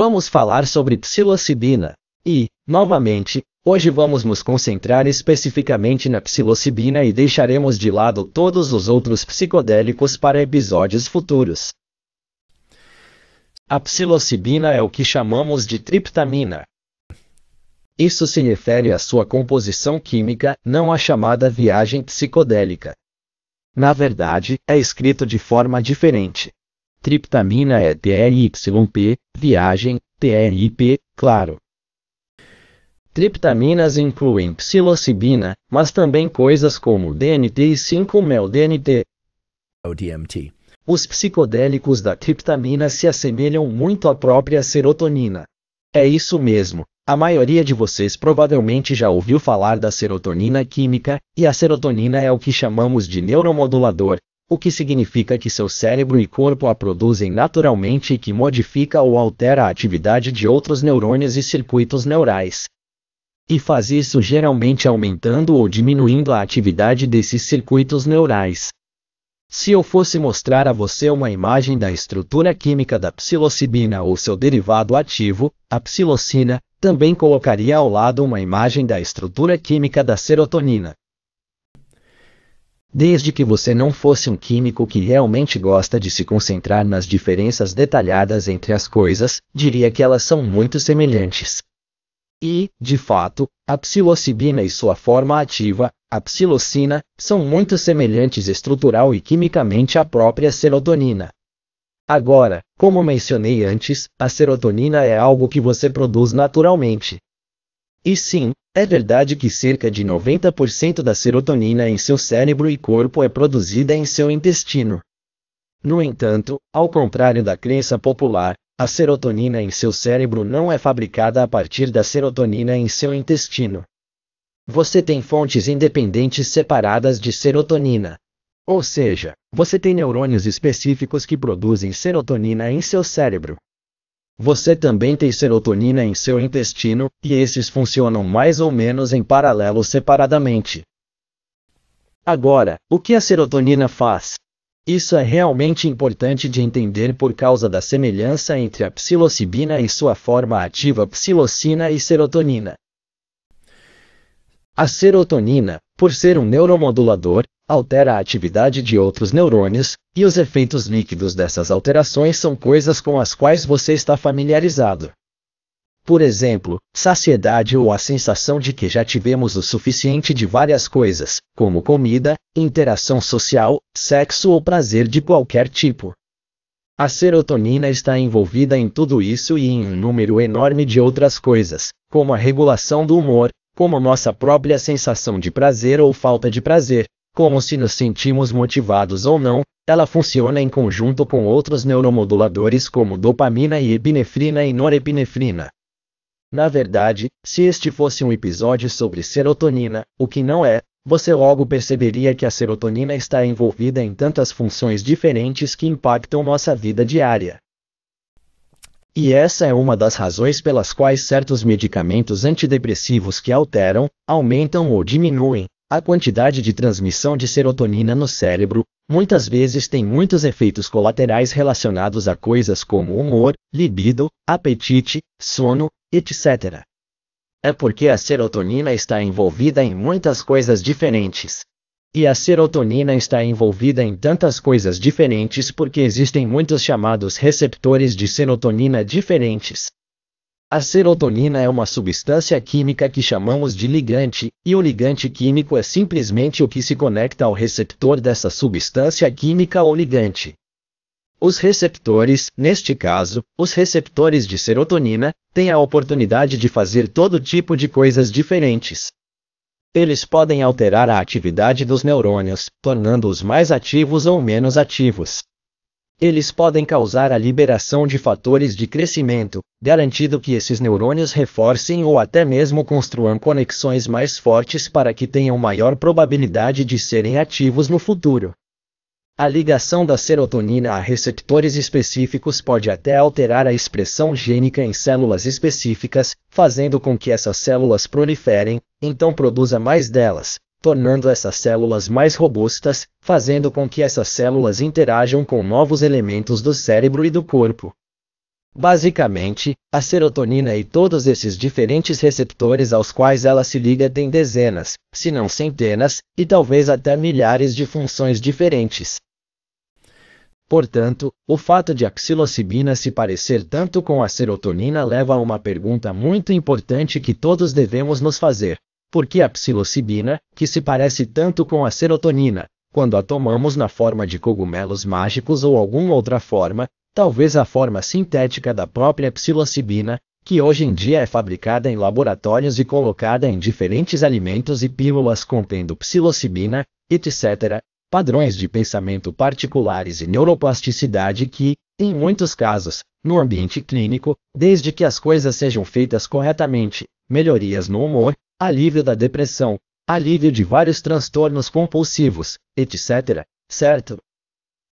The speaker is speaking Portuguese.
Vamos falar sobre psilocibina. E, novamente, hoje vamos nos concentrar especificamente na psilocibina e deixaremos de lado todos os outros psicodélicos para episódios futuros. A psilocibina é o que chamamos de triptamina. Isso se refere à sua composição química, não à chamada viagem psicodélica. Na verdade, é escrito de forma diferente. Triptamina é TRYP, viagem, TRP, claro. Triptaminas incluem psilocibina, mas também coisas como DNT e 5-mel-DNT. Os psicodélicos da triptamina se assemelham muito à própria serotonina. É isso mesmo. A maioria de vocês provavelmente já ouviu falar da serotonina química, e a serotonina é o que chamamos de neuromodulador, o que significa que seu cérebro e corpo a produzem naturalmente e que modifica ou altera a atividade de outros neurônios e circuitos neurais. E faz isso geralmente aumentando ou diminuindo a atividade desses circuitos neurais. Se eu fosse mostrar a você uma imagem da estrutura química da psilocibina ou seu derivado ativo, a psilocina, também colocaria ao lado uma imagem da estrutura química da serotonina. Desde que você não fosse um químico que realmente gosta de se concentrar nas diferenças detalhadas entre as coisas, diria que elas são muito semelhantes. E, de fato, a psilocibina e sua forma ativa, a psilocina, são muito semelhantes estrutural e quimicamente à própria serotonina. Agora, como mencionei antes, a serotonina é algo que você produz naturalmente. E sim, é verdade que cerca de 90% da serotonina em seu cérebro e corpo é produzida em seu intestino. No entanto, ao contrário da crença popular, a serotonina em seu cérebro não é fabricada a partir da serotonina em seu intestino. Você tem fontes independentes separadas de serotonina. Ou seja, você tem neurônios específicos que produzem serotonina em seu cérebro. Você também tem serotonina em seu intestino, e esses funcionam mais ou menos em paralelo separadamente. Agora, o que a serotonina faz? Isso é realmente importante de entender por causa da semelhança entre a psilocibina e sua forma ativa psilocina e serotonina. A serotonina, por ser um neuromodulador, altera a atividade de outros neurônios, e os efeitos líquidos dessas alterações são coisas com as quais você está familiarizado. Por exemplo, saciedade ou a sensação de que já tivemos o suficiente de várias coisas, como comida, interação social, sexo ou prazer de qualquer tipo. A serotonina está envolvida em tudo isso e em um número enorme de outras coisas, como a regulação do humor, como nossa própria sensação de prazer ou falta de prazer, como se nos sentimos motivados ou não, ela funciona em conjunto com outros neuromoduladores como dopamina e epinefrina e norepinefrina. Na verdade, se este fosse um episódio sobre serotonina, o que não é, você logo perceberia que a serotonina está envolvida em tantas funções diferentes que impactam nossa vida diária. E essa é uma das razões pelas quais certos medicamentos antidepressivos que alteram, aumentam ou diminuem, a quantidade de transmissão de serotonina no cérebro muitas vezes tem muitos efeitos colaterais relacionados a coisas como humor, libido, apetite, sono, etc. É porque a serotonina está envolvida em muitas coisas diferentes. E a serotonina está envolvida em tantas coisas diferentes porque existem muitos chamados receptores de serotonina diferentes. A serotonina é uma substância química que chamamos de ligante, e o ligante químico é simplesmente o que se conecta ao receptor dessa substância química ou ligante. Os receptores, neste caso, os receptores de serotonina, têm a oportunidade de fazer todo tipo de coisas diferentes. Eles podem alterar a atividade dos neurônios, tornando-os mais ativos ou menos ativos. Eles podem causar a liberação de fatores de crescimento, garantindo que esses neurônios reforcem ou até mesmo construam conexões mais fortes para que tenham maior probabilidade de serem ativos no futuro. A ligação da serotonina a receptores específicos pode até alterar a expressão gênica em células específicas, fazendo com que essas células proliferem, então produza mais delas, tornando essas células mais robustas, fazendo com que essas células interajam com novos elementos do cérebro e do corpo. Basicamente, a serotonina e todos esses diferentes receptores aos quais ela se liga têm dezenas, se não centenas, e talvez até milhares de funções diferentes. Portanto, o fato de a psilocibina se parecer tanto com a serotonina leva a uma pergunta muito importante que todos devemos nos fazer. Porque a psilocibina, que se parece tanto com a serotonina, quando a tomamos na forma de cogumelos mágicos ou alguma outra forma, talvez a forma sintética da própria psilocibina, que hoje em dia é fabricada em laboratórios e colocada em diferentes alimentos e pílulas contendo psilocibina, etc., padrões de pensamento particulares e neuroplasticidade que, em muitos casos, no ambiente clínico, desde que as coisas sejam feitas corretamente, melhorias no humor, alívio da depressão, alívio de vários transtornos compulsivos, etc. Certo,